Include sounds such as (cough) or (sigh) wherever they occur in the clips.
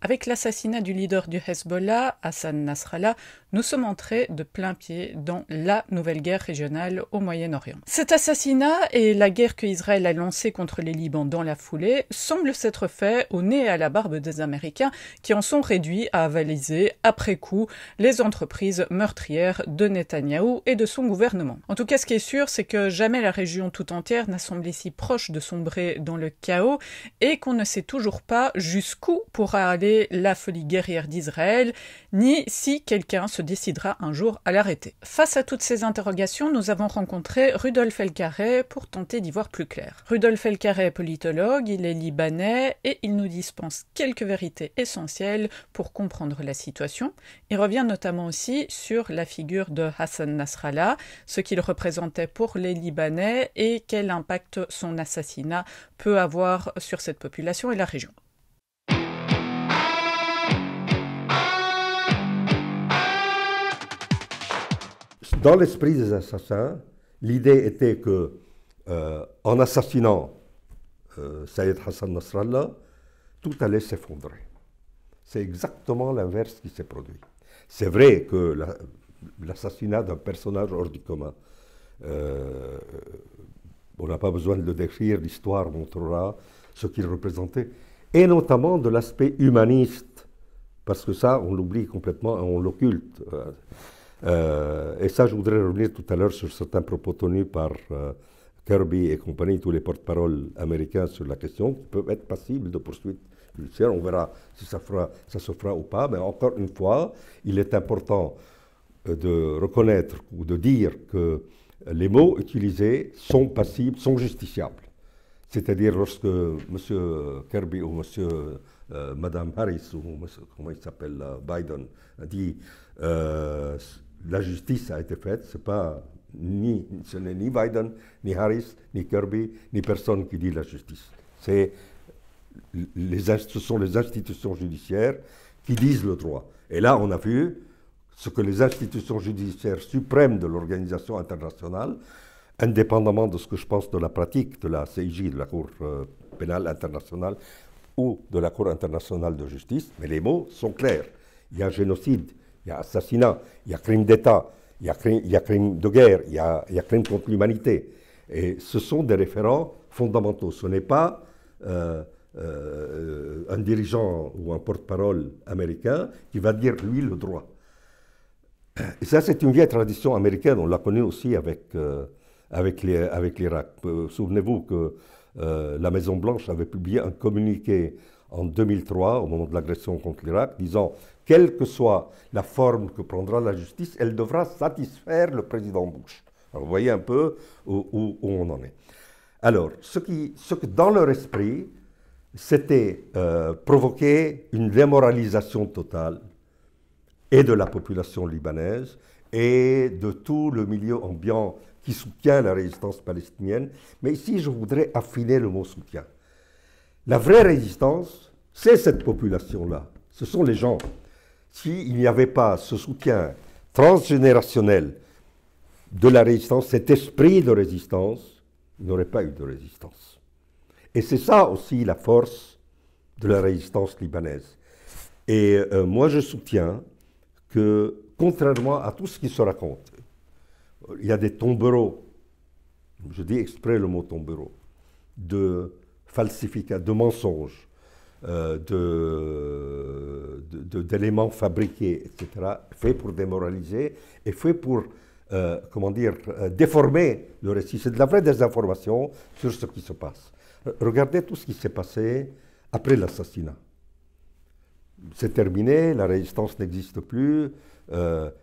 Avec l'assassinat du leader du Hezbollah, Hassan Nasrallah, nous sommes entrés de plein pied dans la nouvelle guerre régionale au Moyen-Orient. Cet assassinat et la guerre que Israël a lancée contre les Libans dans la foulée semblent s'être fait au nez et à la barbe des Américains qui en sont réduits à avaliser après coup les entreprises meurtrières de Netanyahou et de son gouvernement. En tout cas, ce qui est sûr, c'est que jamais la région tout entière n'a semblé si proche de sombrer dans le chaos et qu'on ne sait toujours pas jusqu'où pourra aller la folie guerrière d'Israël, ni si quelqu'un se décidera un jour à l'arrêter. Face à toutes ces interrogations, nous avons rencontré Rudolf Elkaré pour tenter d'y voir plus clair. Rudolf Elkaré est politologue, il est libanais et il nous dispense quelques vérités essentielles pour comprendre la situation. Il revient notamment aussi sur la figure de Hassan Nasrallah, ce qu'il représentait pour les Libanais et quel impact son assassinat peut avoir sur cette population et la région. Dans l'esprit des assassins, l'idée était que, euh, en assassinant euh, Hassan Nasrallah, tout allait s'effondrer. C'est exactement l'inverse qui s'est produit. C'est vrai que l'assassinat d'un personnage hors du commun, euh, on n'a pas besoin de le décrire, l'histoire montrera ce qu'il représentait, et notamment de l'aspect humaniste, parce que ça, on l'oublie complètement, on l'occulte. Euh, et ça, je voudrais revenir tout à l'heure sur certains propos tenus par euh, Kirby et compagnie, tous les porte-paroles américains sur la question, qui peuvent être passibles de poursuites judiciaires. On verra si ça, fera, ça se fera ou pas. Mais encore une fois, il est important euh, de reconnaître ou de dire que les mots utilisés sont passibles, sont justiciables. C'est-à-dire lorsque M. Kirby ou M. Madame Harris ou comment il s'appelle Biden dit la justice a été faite, c'est pas ni, ce n'est ni Biden, ni Harris, ni Kirby, ni personne qui dit la justice. C'est ce sont les institutions judiciaires qui disent le droit. Et là, on a vu ce que les institutions judiciaires suprêmes de l'organisation internationale, indépendamment de ce que je pense de la pratique de la CIJ, de la Cour euh, pénale internationale, ou de la Cour internationale de justice, mais les mots sont clairs. Il y a génocide, il y a assassinat, il y a crime d'État, il y a crime, de guerre, il y a, crime contre l'humanité. Et ce sont des référents fondamentaux. Ce n'est pas euh, euh, un dirigeant ou un porte-parole américain qui va dire, lui, le droit. Et ça, c'est une vieille tradition américaine. On la connaît aussi avec, euh, avec l'Irak. Souvenez-vous que la Maison-Blanche avait publié un communiqué en 2003, au moment de l'agression contre l'Irak, disant quelle que soit la forme que prendra la justice, elle devra satisfaire le président Bush. Alors, vous voyez un peu où, on en est. Alors, ce, que dans leur esprit, c'était euh, provoquer une démoralisation totale et de la population libanaise et de tout le milieu ambiant qui soutient la résistance palestinienne. Mais ici, je voudrais affiner le mot soutien. La vraie résistance, c'est cette population-là. Ce sont les gens. S'il n'y avait pas ce soutien transgénérationnel de la résistance, cet esprit de résistance, il n'y aurait pas eu de résistance. Et c'est ça aussi la force de la résistance libanaise. Et euh, moi, je soutiens que, contrairement à tout ce qui se raconte, il y a des tombereaux, je dis exprès le mot tombereau, de falsificat, de mensonges, euh, d'éléments fabriqués, etc., faits pour démoraliser et faits pour euh, comment dire, euh, déformer le récit. C'est de la vraie désinformation sur ce qui se passe. Regardez tout ce qui s'est passé après l'assassinat. C'est terminé, la résistance n'existe plus.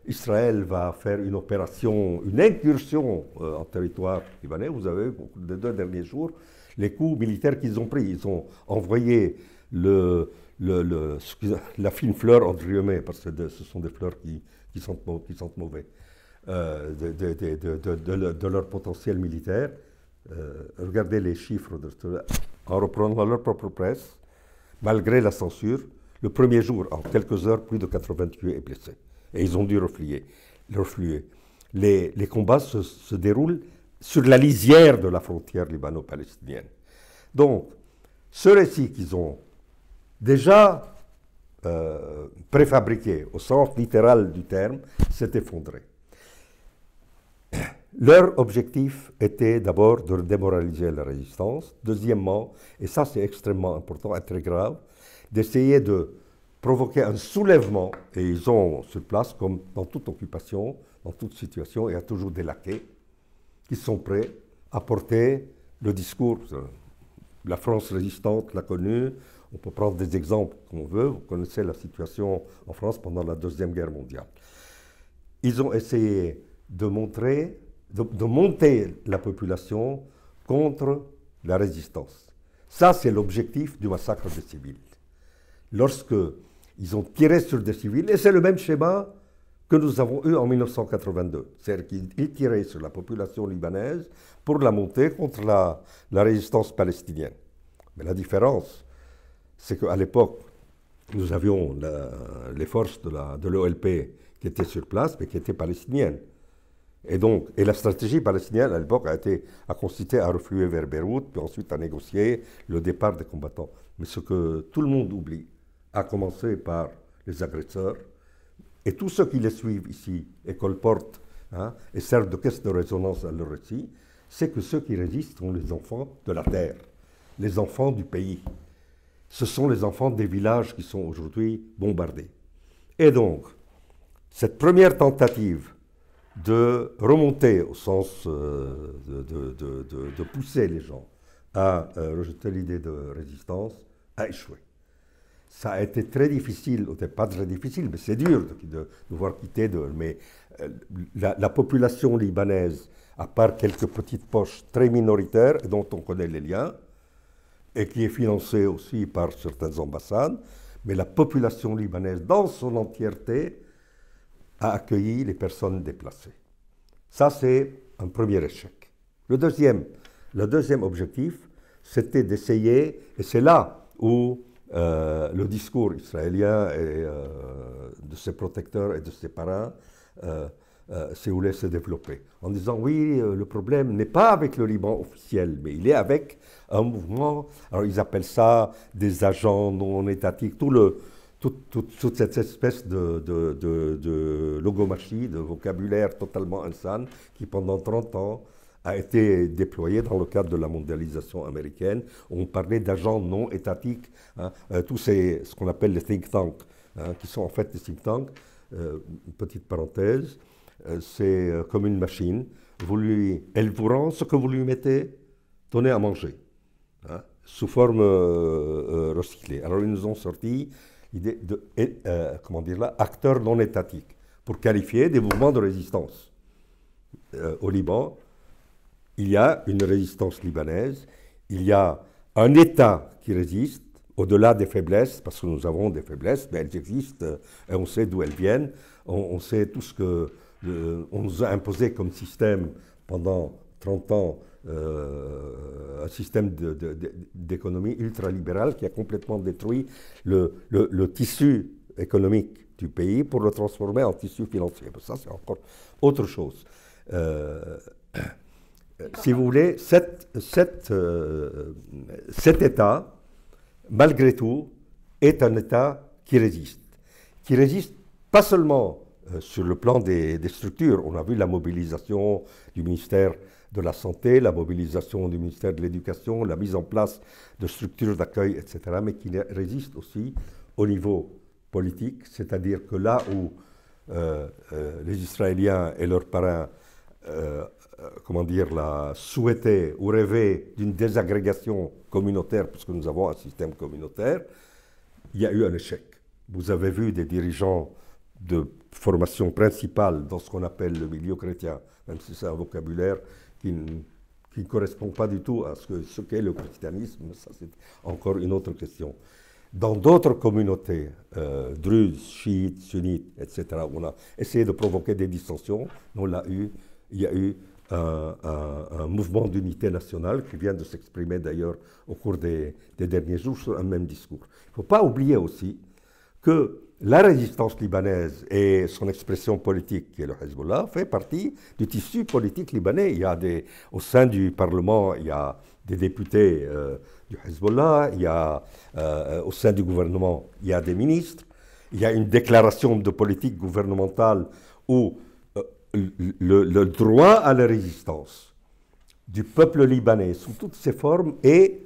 Israël va faire une opération, une incursion en territoire libanais. Vous avez, au cours des deux derniers jours, les coups militaires qu'ils ont pris. Ils ont envoyé le, le, (laughs) la fine fleur, entre guillemets, parce que ce sont des fleurs qui, qui, sentent, qui sentent mauvais, euh, de, leur potentiel militaire. Euh, regardez les chiffres, en reprenant leur propre presse, malgré la censure, le premier jour, en quelques heures, plus de 80 tués et blessés. Et ils ont dû refluer. Les, les, combats se, se déroulent sur la lisière de la frontière libano-palestinienne. Donc, ce récit qu'ils ont déjà euh, préfabriqué au sens littéral du terme, s'est effondré. Leur objectif était d'abord de démoraliser la résistance, deuxièmement, et ça c'est extrêmement important et très grave, d'essayer de provoquer un soulèvement, et ils ont sur place, comme dans toute occupation, dans toute situation, il y a toujours des laquais qui sont prêts à porter le discours. Euh, la France résistante l'a connu, on peut prendre des exemples qu'on veut. Vous connaissez la situation en France pendant la Deuxième Guerre mondiale. Ils ont essayé de montrer, de, monter la population contre la résistance. Ça, c'est l'objectif du massacre des civils. Lorsque ils ont tiré sur des civils, et c'est le même schéma que nous avons eu en 1982. C'est-à-dire qu'ils tiraient sur la population libanaise pour la monter contre la résistance palestinienne. Mais la différence, c'est qu'à l'époque, nous avions les forces de l'OLP qui étaient sur place, mais qui étaient palestiniennes. Et donc, et la stratégie palestinienne à l'époque a été, a consisté à refluer vers Beyrouth, puis ensuite à négocier le départ des combattants. Mais ce que tout le monde oublie, à commencer par les agresseurs et tous ceux qui les suivent ici et colportent hein, et servent de caisse de résonance à leur récit, c'est que ceux qui résistent sont les enfants de la terre, les enfants du pays ce sont les enfants des villages qui sont aujourd'hui bombardés. Et donc, cette première tentative de remonter au sens euh, de, pousser les gens à euh, rejeter l'idée de résistance a échoué. Ça a été très difficile, pas très difficile, mais c'est dur de, voir quitter de, Mais euh, la, population libanaise, à part quelques petites poches très minoritaires dont on connaît les liens, et qui est financé aussi par certaines ambassades, mais la population libanaise dans son entièreté a accueilli les personnes déplacées. Ça, c'est un premier échec. Le deuxième, le deuxième objectif, c'était d'essayer, et c'est là où euh, le discours israélien et, euh, de ses protecteurs et de ses parrains euh, où euh, Séoul se développer en disant oui, euh, le problème n'est pas avec le Liban officiel, mais il est avec un mouvement, alors ils appellent ça des agents non étatiques, tout toute cette espèce de, logomachie, de vocabulaire totalement insane qui pendant 30 ans a été déployé dans le cadre de la mondialisation américaine. On parlait d'agents non étatiques, hein. euh, tous ces, ce qu'on appelle les think tanks, hein, qui sont en fait des think tanks, petite parenthèse, euh, c'est euh, comme une machine. Vous lui, elle vous rend ce que vous lui mettez, donnez à manger, hein, sous forme euh, recyclée. Alors ils nous ont sorti l'idée de, comment dire là, acteurs non étatiques, pour qualifier des mouvements de résistance. au Liban, il y a une résistance libanaise, il y a un État qui résiste, au-delà des faiblesses, parce que nous avons des faiblesses, mais elles existent et on sait d'où elles viennent, on sait tout ce que on nous a imposé comme système pendant 30 ans euh, un système d'économie ultralibérale qui a complètement détruit le, tissu économique du pays pour le transformer en tissu financier. ça, c'est encore autre chose. Euh, si vous voulez, euh, cet État, malgré tout, est un État qui résiste. Qui résiste pas seulement euh, sur le plan des, structures. On a vu la mobilisation du ministère de la Santé, la mobilisation du ministère de l'Éducation, la mise en place de structures d'accueil, etc., mais qui résiste aussi au niveau politique, c'est-à-dire que là où euh, euh, les Israéliens et leurs parrains comment dire, la ou rêvaient d'une désagrégation communautaire, puisque nous avons un système communautaire, il y a eu un échec. Vous avez vu des dirigeants de formation principale dans ce qu'on appelle le milieu chrétien, même si c'est un vocabulaire qui ne, qui correspond pas du tout à ce qu'est ce qu'est le christianisme, ça c'est encore une autre question. Dans d'autres communautés, euh, druzes, chiites, sunnites, etc., on a essayé de provoquer des dissensions. On l'a eu, il y a eu un, mouvement d'unité nationale qui vient de s'exprimer d'ailleurs au cours des, des, derniers jours sur un même discours. Il ne faut pas oublier aussi que la résistance libanaise et son expression politique, qui est le Hezbollah, fait partie du tissu politique libanais. Il y a des, au sein du Parlement, il y a des députés euh, du Hezbollah, il y a, euh, au sein du gouvernement, il y a des ministres, il y a une déclaration de politique gouvernementale où euh, le, le droit à la résistance du peuple libanais sous toutes ses formes est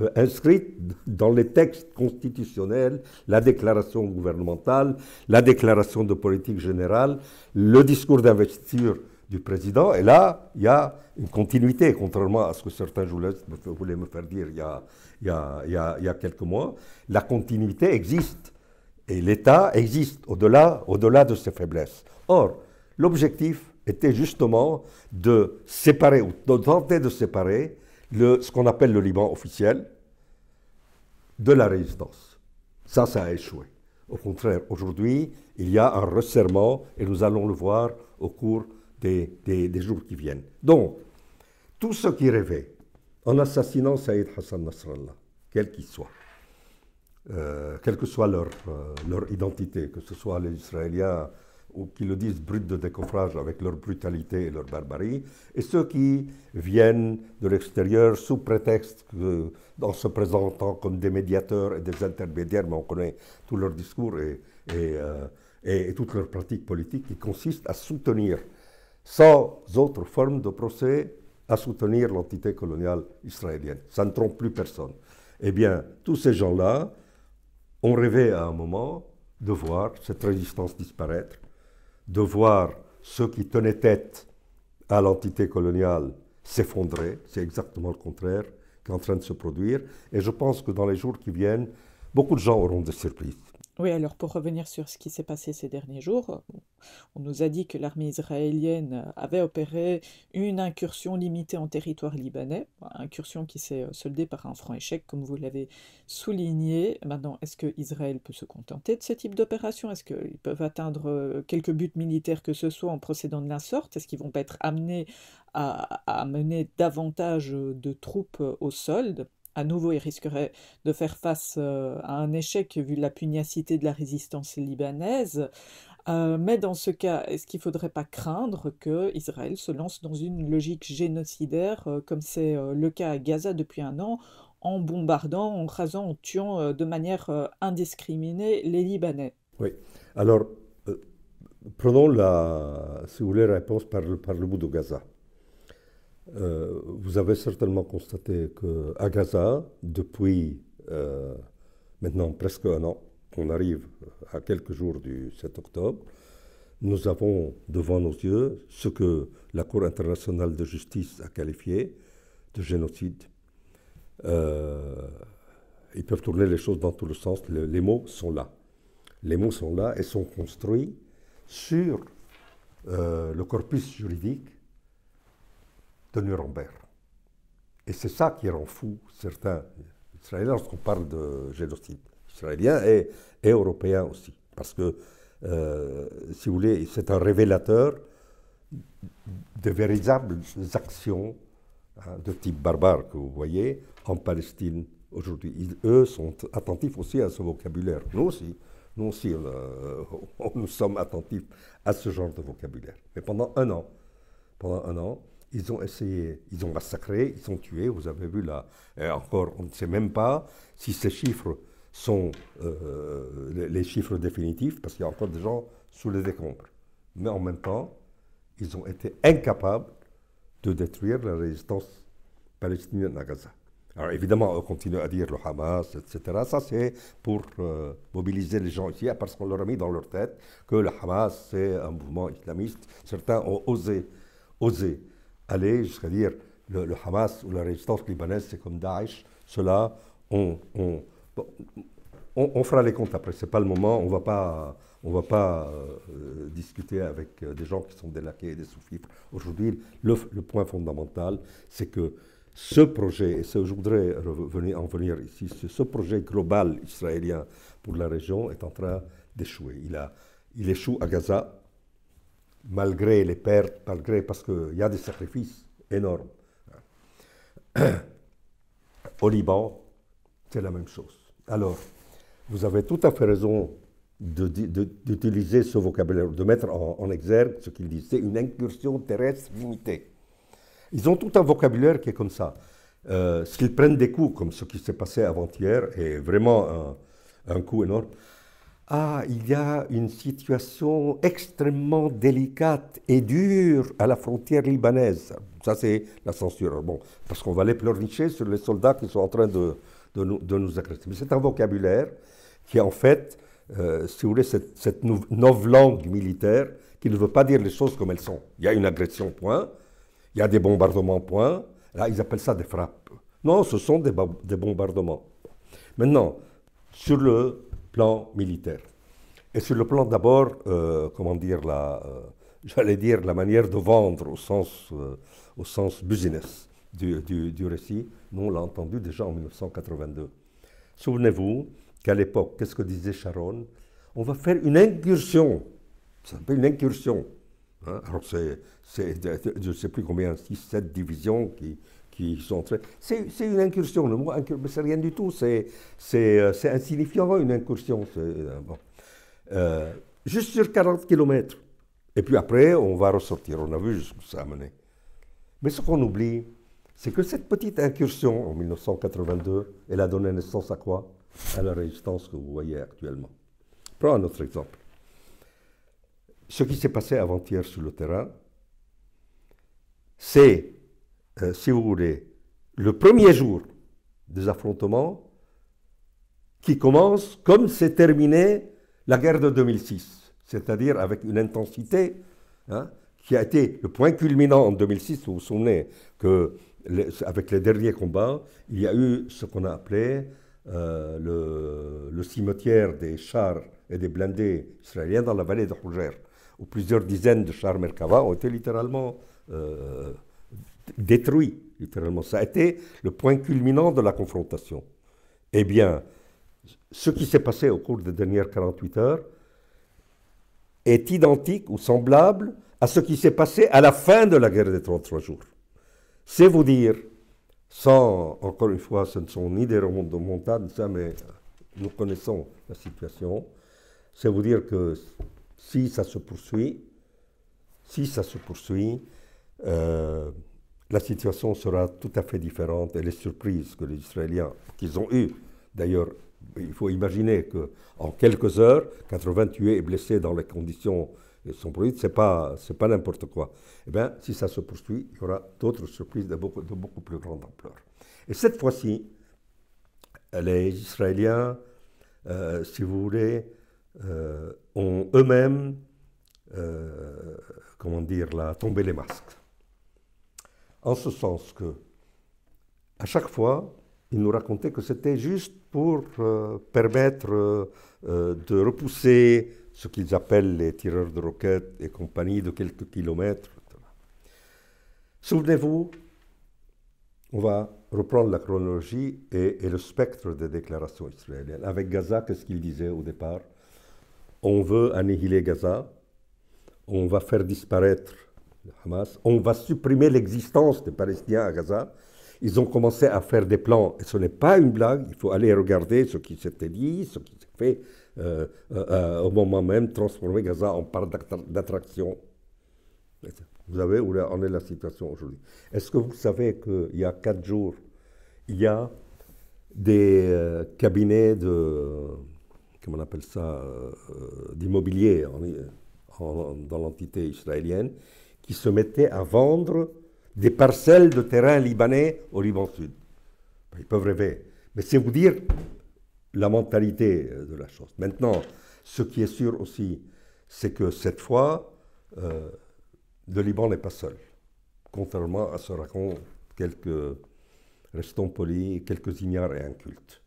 euh, inscrite dans les textes constitutionnels, la déclaration gouvernementale, la déclaration de politique générale, le discours d'investiture du président. Et là, il y a une continuité, contrairement à ce que certains voulaient me faire dire il y a, il y quelques mois. La continuité existe. Et l'État existe au-delà au -delà de ses faiblesses. Or, l'objectif était justement de séparer, ou de tenter de séparer ce qu'on appelle le Liban officiel de la résistance. Ça, ça a échoué. Au contraire, aujourd'hui, il y a un resserrement et nous allons le voir au cours des, jours qui viennent. Donc, tous ceux qui rêvaient en assassinant Saïd Hassan Nasrallah, quel qu'il soit, euh, quelle que soit euh, leur identité, que ce soit les Israéliens, ou qui le disent brut de décoffrage avec leur brutalité et leur barbarie, et ceux qui viennent de l'extérieur sous prétexte en se présentant comme des médiateurs et des intermédiaires, mais on connaît tous leurs discours et, et, euh, leurs et, politiques, qui consistent à soutenir, sans autre forme de procès, à soutenir l'entité coloniale israélienne. Ça ne trompe plus personne. Eh bien, tous ces gens-là ont rêvé à un moment de voir cette résistance disparaître de voir ceux qui tenaient tête à l'entité coloniale s'effondrer. C'est exactement le contraire qui est en train de se produire. Et je pense que dans les jours qui viennent, beaucoup de gens auront des surprises. Oui, alors pour revenir sur ce qui s'est passé ces derniers jours, euh, on nous a dit que l'armée israélienne euh, avait opéré une incursion limitée en territoire libanais, bah, incursion qui s'est euh, soldée par un franc échec, comme vous l'avez souligné. Maintenant, est-ce que Israël peut se contenter de ce type d'opération Est-ce qu'ils peuvent atteindre quelques buts militaires que ce soit en procédant de la sorte Est-ce qu'ils vont pas être amenés à, amener mener davantage de troupes au solde à nouveau, il risquerait de faire face euh, à un échec vu la pugnacité de la résistance libanaise. Euh, mais dans ce cas, est-ce qu'il ne faudrait pas craindre que Israël se lance dans une logique génocidaire, euh, comme c'est le cas à Gaza depuis un an, en bombardant, en rasant, en tuant de manière indiscriminée les Libanais Oui. Alors, prenons la, si réponse par par le bout de Gaza. Euh, vous avez certainement constaté qu'à Gaza, depuis euh, maintenant presque un an, qu'on arrive à quelques jours du 7 octobre, nous avons devant nos yeux ce que la Cour internationale de justice a qualifié de génocide. Euh, ils peuvent tourner les choses dans tous les sens, les mots sont là. Les mots sont là et sont construits sur le corpus juridique de Nuremberg. Et c'est ça qui rend fou certains Israéliens lorsqu'on parle de génocide israélien et, européen aussi. Parce que, euh, si vous voulez, c'est un révélateur de véritables actions hein, de type barbare que vous voyez en Palestine aujourd'hui. Ils, eux sont attentifs aussi à ce vocabulaire. Nous aussi. Nous aussi, euh, (laughs) nous sommes attentifs à ce genre de vocabulaire. Mais pendant un an, pendant un an, ils ont essayé, ils ont massacré, ils ont tué, vous avez vu là. Et euh, encore, on ne sait même pas si ces chiffres sont euh, les, chiffres définitifs, parce qu'il y a encore des gens sous les décombres. Mais en même temps, ils ont été incapables de détruire la résistance palestinienne à Gaza. Alors évidemment, on continue à dire le Hamas, etc. Ça, c'est pour euh, mobiliser les gens ici, parce qu'on leur a mis dans leur tête que le Hamas, c'est un mouvement islamiste. Certains ont osé, osé aller jusqu'à dire le, Hamas ou la résistance libanaise, c'est comme Daesh, cela, on, on, fera les comptes après. Ce n'est pas le moment, on va pas, on va pas euh, discuter avec euh, des gens qui sont des laquais et des sous Aujourd'hui, le, point fondamental, c'est que ce projet, et je voudrais revenir, en venir ici, ce projet global israélien pour la région est en train d'échouer. Il, a, il échoue à Gaza malgré les pertes, malgré, parce qu'il y a des sacrifices énormes. (clears throat) Au Liban, c'est la même chose. Alors, vous avez tout à fait raison d'utiliser ce vocabulaire, de mettre en, exergue ce qu'ils disent. C'est une incursion terrestre limitée. Ils ont tout un vocabulaire qui est comme ça. S'ils euh, prennent des coups, comme ce qui s'est passé avant-hier, est vraiment un, un coup énorme ah, il y a une situation extrêmement délicate et dure à la frontière libanaise. Ça, c'est la censure. Bon, parce qu'on va les pleurnicher sur les soldats qui sont en train de, de, nous, de nous, agresser. Mais c'est un vocabulaire qui, en fait, euh, si vous voulez, cette, cette nouvelle langue militaire qui ne veut pas dire les choses comme elles sont. Il y a une agression, point. Il y a des bombardements, point. Là, ils appellent ça des frappes. Non, ce sont des, des bombardements. Maintenant, sur le plan militaire. Et sur le plan d'abord, euh, comment dire, euh, j'allais dire la manière de vendre au sens, euh, au sens business du, du, du récit, nous on l'a entendu déjà en 1982. Souvenez-vous qu'à l'époque, qu'est-ce que disait Sharon On va faire une incursion. Ça s'appelle une incursion. Hein Alors c'est, je ne sais plus combien, 6, 7 divisions qui, c'est, une incursion, le mot c'est rien du tout, c'est, euh, insignifiant, une incursion. Euh, euh, juste sur 40 km. Et puis après, on va ressortir, on a vu jusqu'où ça a mené. Mais ce qu'on oublie, c'est que cette petite incursion en 1982, elle a donné naissance à quoi À la résistance que vous voyez actuellement. Prends un autre exemple. Ce qui s'est passé avant-hier sur le terrain, c'est euh, si vous voulez, le premier jour des affrontements qui commence comme s'est terminée la guerre de 2006, c'est-à-dire avec une intensité hein, qui a été le point culminant en 2006. Vous vous souvenez que avec les derniers combats, il y a eu ce qu'on a appelé euh, le, cimetière des chars et des blindés israéliens dans la vallée de Rouger, où plusieurs dizaines de chars Merkava ont été littéralement euh, détruit, littéralement. Ça a été le point culminant de la confrontation. Eh bien, ce qui s'est passé au cours des dernières 48 heures est identique ou semblable à ce qui s'est passé à la fin de la guerre des 33 jours. C'est vous dire, sans, encore une fois, ce ne sont ni des montagne ça, mais nous connaissons la situation, c'est vous dire que si ça se poursuit, si ça se poursuit, euh, la situation sera tout à fait différente et les surprises que les Israéliens, qu'ils ont eues, d'ailleurs, il faut imaginer qu'en quelques heures, 80 tués et blessés dans les conditions qui euh, sont produites, ce n'est pas, pas n'importe quoi. Eh bien, si ça se poursuit, il y aura d'autres surprises de beaucoup, de beaucoup plus grande ampleur. Et cette fois-ci, euh, les Israéliens, euh, si vous voulez, ont eux-mêmes, comment dire, tombé les masques. En ce sens que, à chaque fois, il nous racontait que c'était juste pour euh, permettre euh, euh, de repousser ce qu'ils appellent les tireurs de roquettes et compagnie de quelques kilomètres. Souvenez-vous, on va reprendre la chronologie et, le spectre des déclarations israéliennes. Avec Gaza, qu'est-ce qu'il disait au départ On veut annihiler Gaza, on va faire disparaître Hamas, on va supprimer l'existence des Palestiniens à Gaza. Ils ont commencé à faire des plans. Et ce n'est pas une blague. Il faut aller regarder ce qui s'était dit, ce qui s'est fait euh, euh, euh, au moment même, transformer Gaza en parc d'attraction. Vous savez où en est la situation aujourd'hui. Est-ce que vous savez qu'il y a quatre jours, il y a des cabinets de, comment on appelle ça, d'immobilier dans l'entité israélienne qui se mettaient à vendre des parcelles de terrain libanais au Liban Sud. Ils peuvent rêver. Mais c'est vous dire la mentalité euh, de la chose. Maintenant, ce qui est sûr aussi, c'est que cette fois, euh, le Liban n'est pas seul, contrairement à ce raconte quelques, restons polis, quelques ignares et incultes.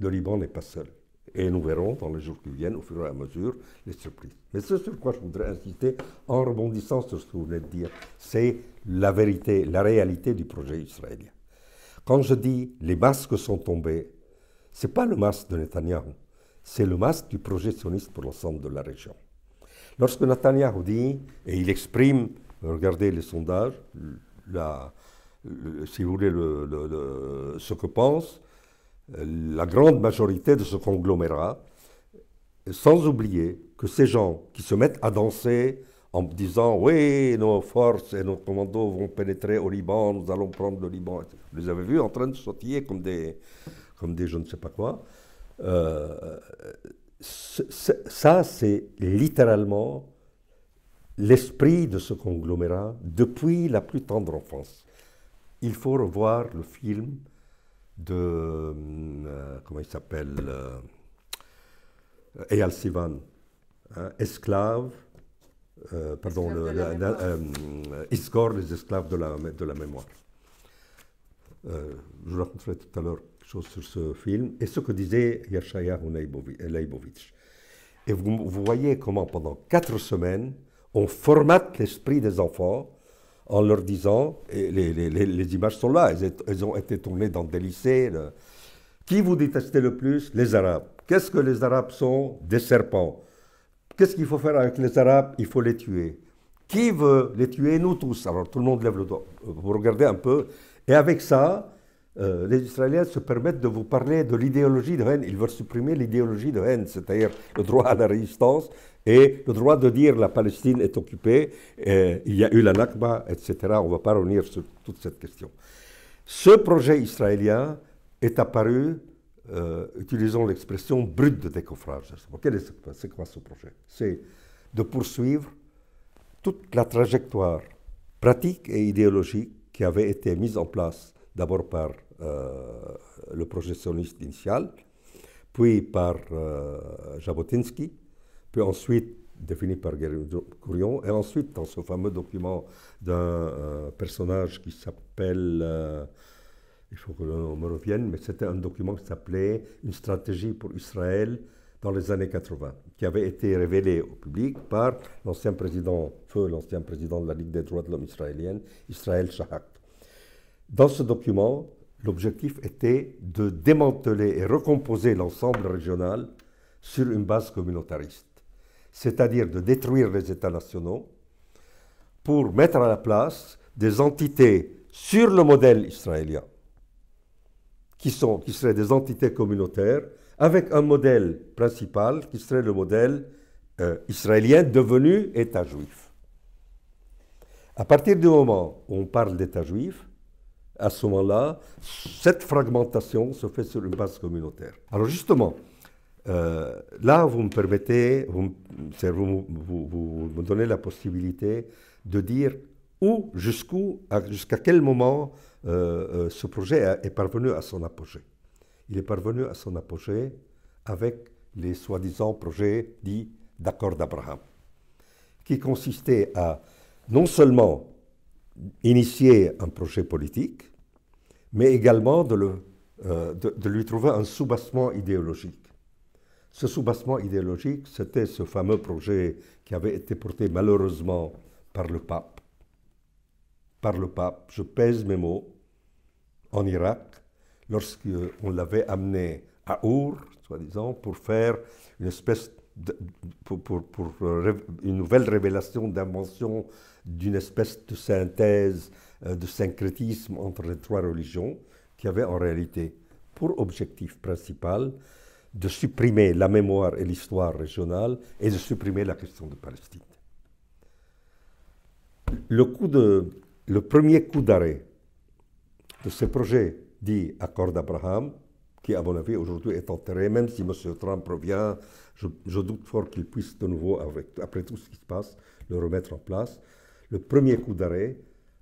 Le Liban n'est pas seul. Et nous verrons dans les jours qui viennent, au fur et à mesure, les surprises. Mais ce sur quoi je voudrais insister, en rebondissant sur ce que vous venez de dire, c'est la vérité, la réalité du projet israélien. Quand je dis les masques sont tombés, ce n'est pas le masque de Netanyahou, c'est le masque du projet sioniste pour l'ensemble de la région. Lorsque Netanyahou dit, et il exprime, regardez les sondages, la, si vous voulez, le, ce que pense, euh, la grande majorité de ce conglomérat, sans oublier que ces gens qui se mettent à danser en disant oui, nos forces et nos commandos vont pénétrer au Liban, nous allons prendre le Liban, vous les avez vus en train de sautiller comme des, comme des je ne sais pas quoi. Euh, ça, c'est littéralement l'esprit de ce conglomérat depuis la plus tendre enfance. Il faut revoir le film de. Euh, comment il s'appelle euh, Eyal Sivan, hein, Esclaves euh, », esclave. pardon, le, les esclaves de la, de la mémoire. Euh, je raconterai tout à l'heure quelque chose sur ce film et ce que disait Yashaya Leibovitch. Et vous, vous voyez comment pendant quatre semaines, on formate l'esprit des enfants en leur disant, et les, images sont là, elles, ont été tournées dans des lycées, qui vous détestez le plus Les Arabes. Qu'est-ce que les Arabes sont Des serpents. Qu'est-ce qu'il faut faire avec les Arabes Il faut les tuer. Qui veut les tuer Nous tous. Alors tout le monde lève le doigt. Vous regardez un peu. Et avec ça, euh, les Israéliens se permettent de vous parler de l'idéologie de haine. Ils veulent supprimer l'idéologie de haine, c'est-à-dire le droit à la résistance et le droit de dire la Palestine est occupée, euh, il y a eu la Nakba, etc. On ne va pas revenir sur toute cette question. Ce projet israélien est apparu, euh, utilisons l'expression brute de décoffrage. C'est quoi ce projet C'est de poursuivre toute la trajectoire pratique et idéologique qui avait été mise en place d'abord par euh, le projectionniste initial, puis par euh, Jabotinsky, puis ensuite défini par Courion et ensuite dans ce fameux document d'un euh, personnage qui s'appelle il faut que l'on me revienne, mais c'était un document qui s'appelait Une stratégie pour Israël dans les années 80, qui avait été révélé au public par l'ancien président, feu l'ancien président de la Ligue des droits de l'homme israélienne, Israël Shahak. Dans ce document, L'objectif était de démanteler et recomposer l'ensemble régional sur une base communautariste, c'est-à-dire de détruire les États nationaux pour mettre à la place des entités sur le modèle israélien, qui, sont, qui seraient des entités communautaires, avec un modèle principal qui serait le modèle euh, israélien devenu État juif. À partir du moment où on parle d'État juif, à ce moment-là, cette fragmentation se fait sur une base communautaire. Alors justement, euh, là, vous me permettez, vous, me donnez la possibilité de dire où, jusqu'où, jusqu'à quel moment euh, euh, ce projet est parvenu à son apogée. Il est parvenu à son apogée avec les soi-disant projets dits d'accord d'Abraham, qui consistaient à non seulement initier un projet politique, mais également de, le, euh, de, lui trouver un soubassement idéologique. Ce soubassement idéologique, c'était ce fameux projet qui avait été porté malheureusement par le pape. Par le pape, je pèse mes mots, en Irak, lorsqu'on l'avait amené à Our, soi-disant, pour faire une espèce de, pour, pour, pour euh, une nouvelle révélation d'invention d'une espèce de synthèse, euh, de syncrétisme entre les trois religions, qui avait en réalité pour objectif principal de supprimer la mémoire et l'histoire régionale et de supprimer la question de Palestine. Le, coup de, le premier coup d'arrêt de ce projet dit Accord d'Abraham, qui à mon avis aujourd'hui est enterré, même si M. Trump revient, je, je doute fort qu'il puisse de nouveau, avec, après tout ce qui se passe, le remettre en place le premier coup d'arrêt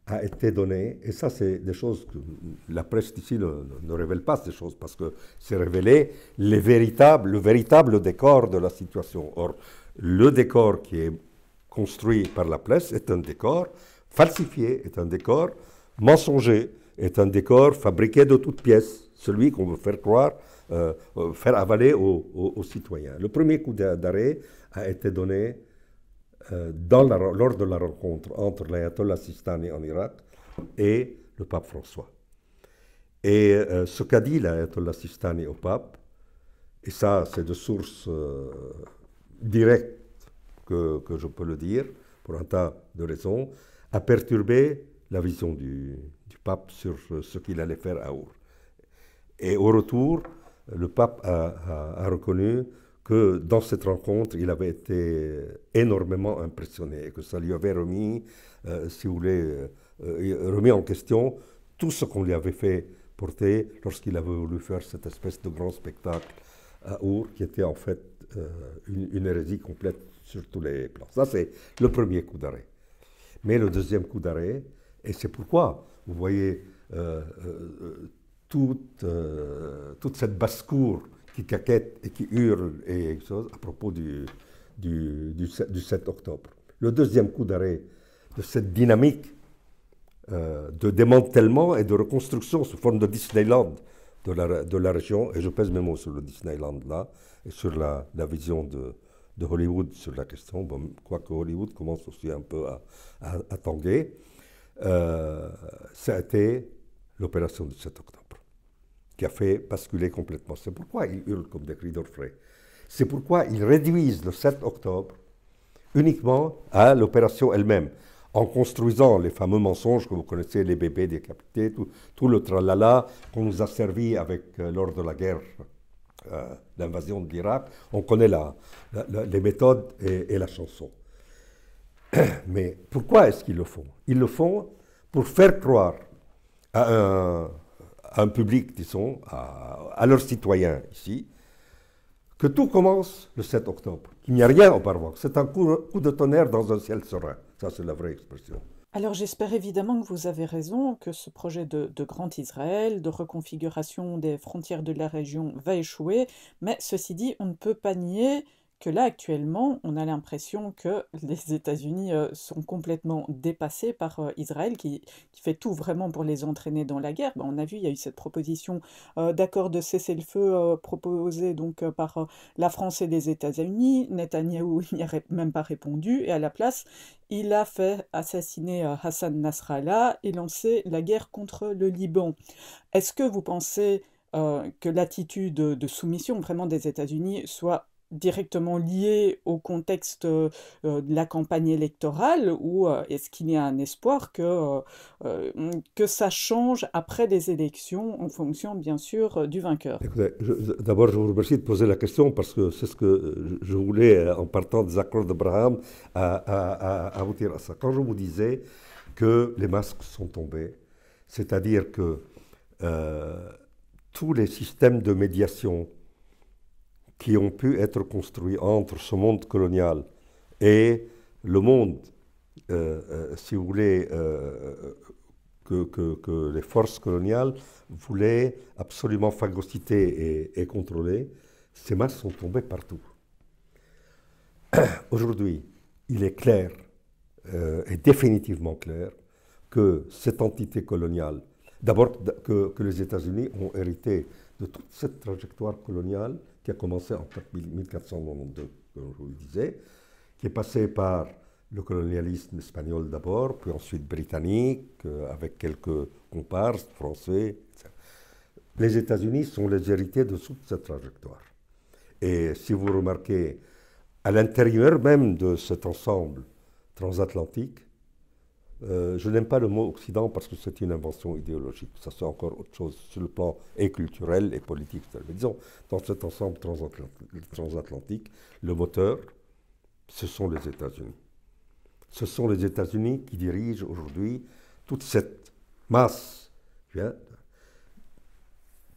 a été donné, et ça c'est des choses que la presse d'ici ne, révèle pas ces choses, parce que c'est révélé les véritables, le véritable décor de la situation. Or, le décor qui est construit par la presse est un décor falsifié, est un décor mensonger, est un décor fabriqué de toutes pièces, celui qu'on veut faire croire, euh, euh, faire avaler aux, citoyens. Le premier coup d'arrêt a été donné euh, lors de la rencontre entre l'ayatollah Sistani en Irak et le pape François. Et euh, ce qu'a dit l'ayatollah Sistani au pape, et ça c'est de source euh, directe que, je peux le dire, pour un tas de raisons, a perturbé la vision du, pape sur ce qu'il allait faire à Our. Et au retour, le pape a reconnu que dans cette rencontre, il avait été euh, énormément impressionné et que ça lui avait remis, euh, si vous voulez, euh, remis en question tout ce qu'on lui avait fait porter lorsqu'il avait voulu faire cette espèce de grand spectacle à Our, qui était en fait une, hérésie complète sur tous les plans. Ça, c'est le premier coup d'arrêt. Mais le deuxième coup d'arrêt, et c'est pourquoi, vous voyez, toute, toute cette basse-cour qui caquettent et qui hurlent et chose à propos du, 7, octobre. Le deuxième coup d'arrêt de cette dynamique euh, de démantèlement et de reconstruction sous forme de Disneyland de la, région, et je pèse mes mots sur le Disneyland là, et sur la, vision de, Hollywood sur la question, quoique Hollywood commence aussi un peu à, tanguer, euh, ça a été l'opération du 7 octobre qui a fait basculer complètement. C'est pourquoi ils hurlent comme des cris d'orfraie. C'est pourquoi ils réduisent le 7 octobre uniquement à l'opération elle-même, en construisant les fameux mensonges que vous connaissez, les bébés décapités, tout, le tralala qu'on nous a servi avec, euh, lors de la guerre, euh, l'invasion de l'Irak. On connaît la, les méthodes et, et la chanson. Mais pourquoi est-ce qu'ils le font Ils le font pour faire croire à un un public, disons, à, à leurs citoyens ici, que tout commence le 7 octobre, qu'il n'y a rien auparavant. C'est un coup, de tonnerre dans un ciel serein. Ça, c'est la vraie expression. Alors j'espère évidemment que vous avez raison, que ce projet de, de, Grand Israël, de reconfiguration des frontières de la région va échouer, mais ceci dit, on ne peut pas nier que là actuellement, on a l'impression que les (laughs) États-Unis euh, sont complètement dépassés par euh, Israël, qui, fait tout vraiment pour les entraîner dans la guerre. Bah, on a vu, il y a eu cette proposition euh, d'accord de cessez le feu proposée donc par la France et les États-Unis. Netanyahou (laughs) n'y a même pas répondu, et à la place, il a fait assassiner Hassan Nasrallah et lancé la guerre contre le Liban. Est-ce que vous pensez que l'attitude de soumission vraiment des États-Unis soit directement lié au contexte euh, euh, de la campagne électorale ou euh, est-ce qu'il y a un espoir que, que ça change après les élections en fonction bien sûr du vainqueur D'abord, je vous remercie de poser la question parce que c'est ce que je voulais en partant des accords d'Abraham à, à, à, à vous dire à ça. Quand je vous disais que les masques sont tombés, c'est-à-dire que tous les systèmes de médiation, qui ont pu être construits entre ce monde colonial et le monde, euh, euh, si vous voulez, euh, que, les forces coloniales voulaient absolument phagocyter et, contrôler, ces masses sont tombées partout. (coughs) Aujourd'hui, il est clair, et définitivement clair, que cette entité coloniale, d'abord que les États-Unis ont hérité de toute cette trajectoire coloniale qui a commencé en 1492, comme je vous le disais, qui est passé par le colonialisme espagnol d'abord, puis ensuite britannique, euh, avec quelques comparses français, etc. Les États-Unis sont les héritiers de toute cette trajectoire. Et si vous remarquez, à l'intérieur même de cet ensemble transatlantique, euh, je n'aime pas le mot Occident parce que c'est une invention idéologique. Ça, c'est encore autre chose sur le plan et culturel et politique. Mais disons, dans cet ensemble transatlantique, le moteur, ce sont les États-Unis. Ce sont les États-Unis qui dirigent aujourd'hui toute cette masse.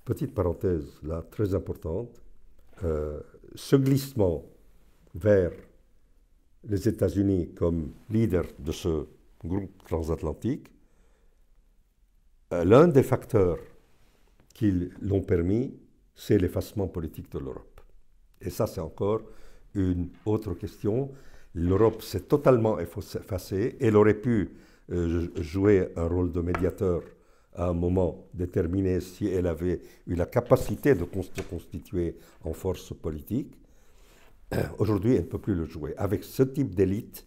Petite parenthèse là, très importante. Euh, ce glissement vers les États-Unis comme leader de ce groupe transatlantique, euh, l'un des facteurs qui l'ont permis, c'est l'effacement politique de l'Europe. Et ça, c'est encore une autre question. L'Europe s'est totalement effacée. Elle aurait pu euh, jouer un rôle de médiateur à un moment déterminé si elle avait eu la capacité de se constituer en force politique. Euh, aujourd'hui, elle ne peut plus le jouer. Avec ce type d'élite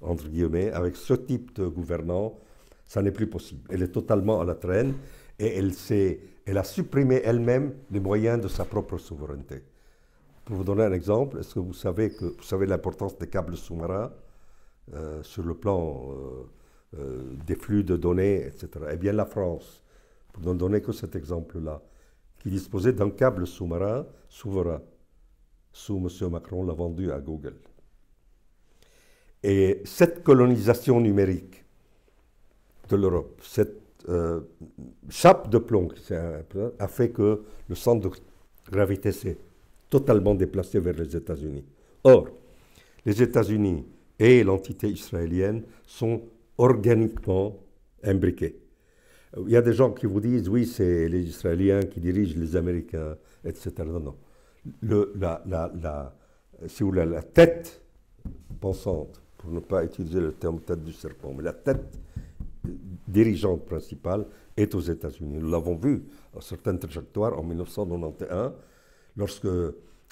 entre guillemets, avec ce type de gouvernant, ça n'est plus possible. Elle est totalement à la traîne et elle, elle a supprimé elle-même les moyens de sa propre souveraineté. Pour vous donner un exemple, est-ce que vous savez, que, vous savez l'importance des câbles sous-marins euh, sur le plan euh, euh, des flux de données, etc. Eh bien, la France, pour ne donner que cet exemple-là, qui disposait d'un câble sous-marin souverain, sous M. Macron, l'a vendu à Google. Et cette colonisation numérique de l'Europe, cette euh, chape de plomb a fait que le centre de gravité s'est totalement déplacé vers les États-Unis. Or, les États-Unis et l'entité israélienne sont organiquement imbriqués. Il y a des gens qui vous disent, oui, c'est les Israéliens qui dirigent les Américains, etc. Non, non. Le, la, si vous la tête pensante pour ne pas utiliser le terme tête du serpent, mais la tête dirigeante principale est aux États-Unis. Nous l'avons vu à certaines trajectoires en 1991, lorsque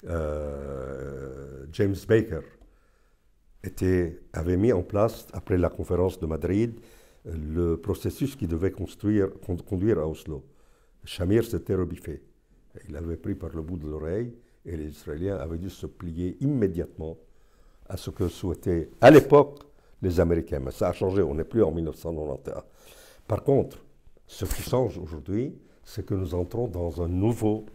euh, James Baker était, avait mis en place, après la conférence de Madrid, le processus qui devait conduire à Oslo. Shamir s'était rebiffé. Il avait pris par le bout de l'oreille et les Israéliens avaient dû se plier immédiatement à ce que souhaitaient à l'époque les Américains. Mais ça a changé, on n'est plus en 1991. Par contre, ce qui change aujourd'hui, c'est que nous entrons dans un nouveau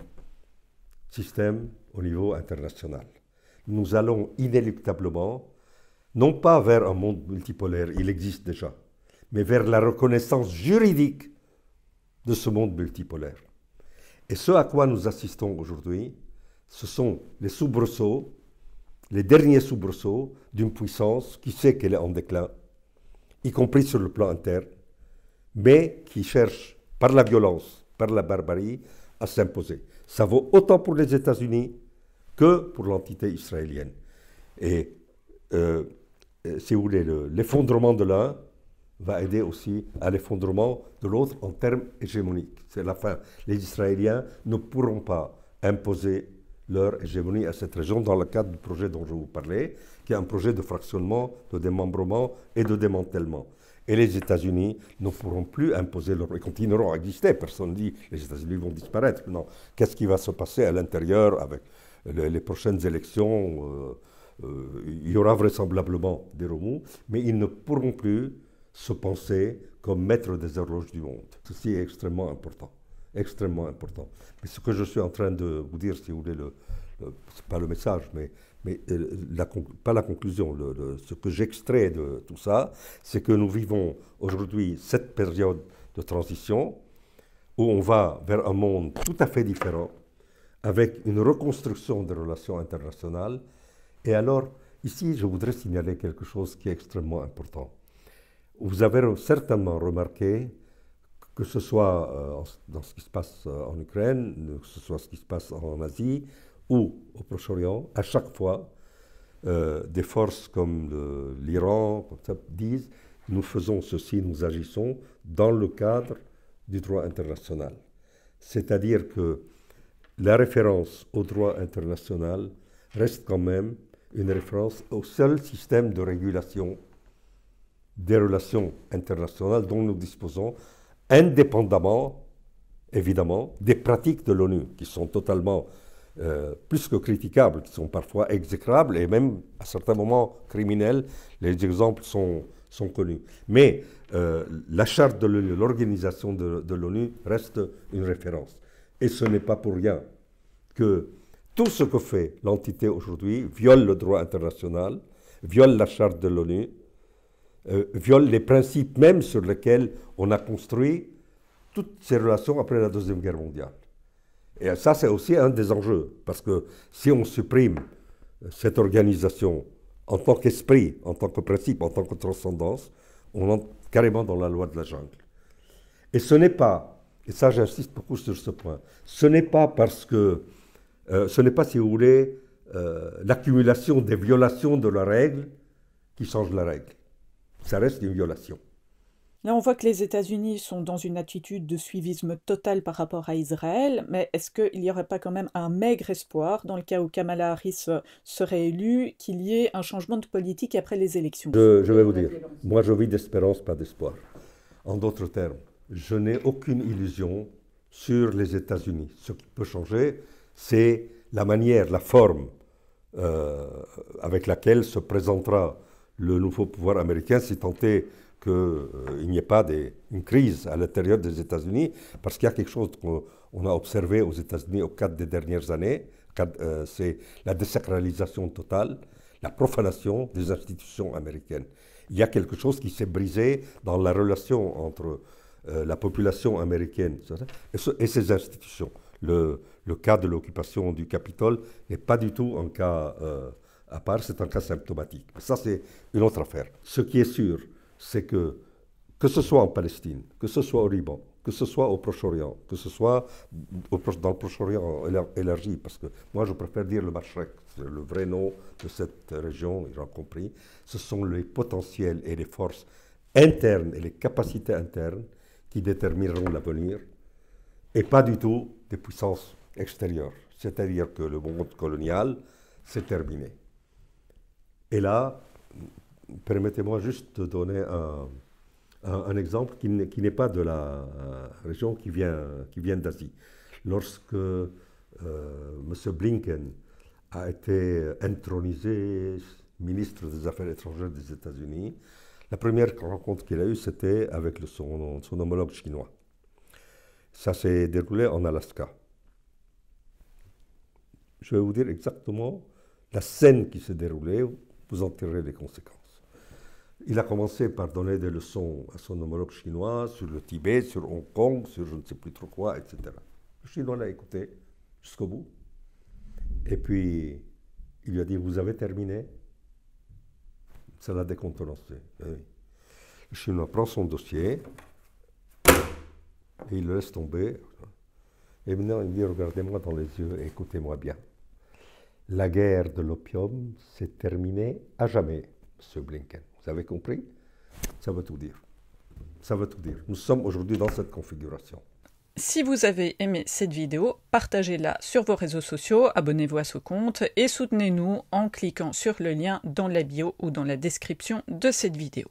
système au niveau international. Nous allons inéluctablement, non pas vers un monde multipolaire, il existe déjà, mais vers la reconnaissance juridique de ce monde multipolaire. Et ce à quoi nous assistons aujourd'hui, ce sont les soubresauts les derniers soubresauts d'une puissance qui sait qu'elle est en déclin, y compris sur le plan interne, mais qui cherche, par la violence, par la barbarie, à s'imposer. Ça vaut autant pour les États-Unis que pour l'entité israélienne. Et euh, si vous voulez, l'effondrement de l'un va aider aussi à l'effondrement de l'autre en termes hégémoniques. C'est la fin. Les Israéliens ne pourront pas imposer leur hégémonie à cette région dans le cadre du projet dont je vous parlais, qui est un projet de fractionnement, de démembrement et de démantèlement. Et les États-Unis ne pourront plus imposer leur... Ils continueront à exister. Personne ne dit les États-Unis vont disparaître. Non. Qu'est-ce qui va se passer à l'intérieur avec les, prochaines élections euh, euh, Il y aura vraisemblablement des remous, mais ils ne pourront plus se penser comme maîtres des horloges du monde. Ceci est extrêmement important extrêmement important. Mais ce que je suis en train de vous dire, si vous voulez, le, n'est pas le message, mais, mais euh, pas la conclusion, ce que j'extrais de tout ça, c'est que nous vivons aujourd'hui cette période de transition où on va vers un monde tout à fait différent, avec une reconstruction des relations internationales. Et alors, ici, je voudrais signaler quelque chose qui est extrêmement important. Vous avez certainement remarqué que ce soit euh, dans ce qui se passe euh, en Ukraine, euh, que ce soit ce qui se passe en Asie ou au Proche-Orient, à chaque fois, des forces comme l'Iran disent nous faisons ceci, nous agissons dans le cadre du droit international. C'est-à-dire que la référence au droit international reste quand même une référence au seul système de régulation des relations internationales dont nous disposons indépendamment, évidemment, des pratiques de l'ONU, qui sont totalement euh, plus que critiquables, qui sont parfois exécrables et même à certains moments criminels. Les exemples sont, sont connus. Mais euh, la charte de l'organisation de l'ONU reste une référence. Et ce n'est pas pour rien que tout ce que fait l'entité aujourd'hui viole le droit international, viole la charte de l'ONU euh, violent viole les principes mêmes sur lesquels on a construit toutes ces relations après la Deuxième Guerre mondiale. Et ça, c'est aussi un des enjeux, parce que si on supprime euh, cette organisation en tant qu'esprit, en tant que principe, en tant que transcendance, on entre carrément dans la loi de la jungle. Et ce n'est pas, et ça j'insiste beaucoup sur ce point, ce n'est pas parce que, euh, ce n'est pas, si vous voulez, l'accumulation des violations de la règle qui change la règle ça reste une violation. Là, on voit que les États-Unis sont dans une attitude de suivisme total par rapport à Israël, mais est-ce qu'il n'y aurait pas quand même un maigre espoir, dans le cas où Kamala Harris euh, serait élue, qu'il y ait un changement de politique après les élections je, vais vous dire, moi je vis d'espérance, pas d'espoir. En d'autres termes, je n'ai aucune illusion sur les États-Unis. Ce qui peut changer, c'est la manière, la forme euh, avec laquelle se présentera le nouveau pouvoir américain s'est tenté qu'il euh, n'y ait pas des, une crise à l'intérieur des États-Unis, parce qu'il y a quelque chose qu'on a observé aux États-Unis au cadre des dernières années, euh, c'est la désacralisation totale, la profanation des institutions américaines. Il y a quelque chose qui s'est brisé dans la relation entre euh, la population américaine et, ses institutions. Le, le cas de l'occupation du Capitole n'est pas du tout un cas à part, c'est un cas symptomatique. Ça, c'est une autre affaire. Ce qui est sûr, c'est que, que ce soit en Palestine, que ce soit au Liban, que ce soit au Proche-Orient, que ce soit dans le Proche-Orient élargi, parce que moi, je préfère dire le c'est le vrai nom de cette région, j'en compris, ce sont les potentiels et les forces internes et les capacités internes qui détermineront l'avenir, et pas du tout des puissances extérieures. C'est-à-dire que le monde colonial, s'est terminé. Et là, permettez-moi juste de donner un, exemple qui n'est pas de la euh, région, qui vient, qui vient d'Asie. Lorsque euh, M. Blinken a été intronisé ministre des Affaires étrangères des États-Unis, la première rencontre qu'il a eue, c'était avec son, son, homologue chinois. Ça s'est déroulé en Alaska. Je vais vous dire exactement la scène qui s'est déroulée vous en tirerez les conséquences. Il a commencé par donner des leçons à son homologue chinois sur le Tibet, sur Hong Kong, sur je ne sais plus trop quoi, etc. Le chinois l'a écouté jusqu'au bout. Et puis, il lui a dit, vous avez terminé Ça l'a décontenancé. Eh le chinois prend son dossier et il le laisse tomber. Et maintenant, il dit, regardez-moi dans les yeux, écoutez-moi bien. La guerre de l'opium s'est terminée à jamais, M. Blinken. Vous avez compris Ça veut tout dire. Ça veut tout dire. Nous sommes aujourd'hui dans cette configuration. Si vous avez aimé cette vidéo, partagez-la sur vos réseaux sociaux, abonnez-vous à ce compte et soutenez-nous en cliquant sur le lien dans la bio ou dans la description de cette vidéo.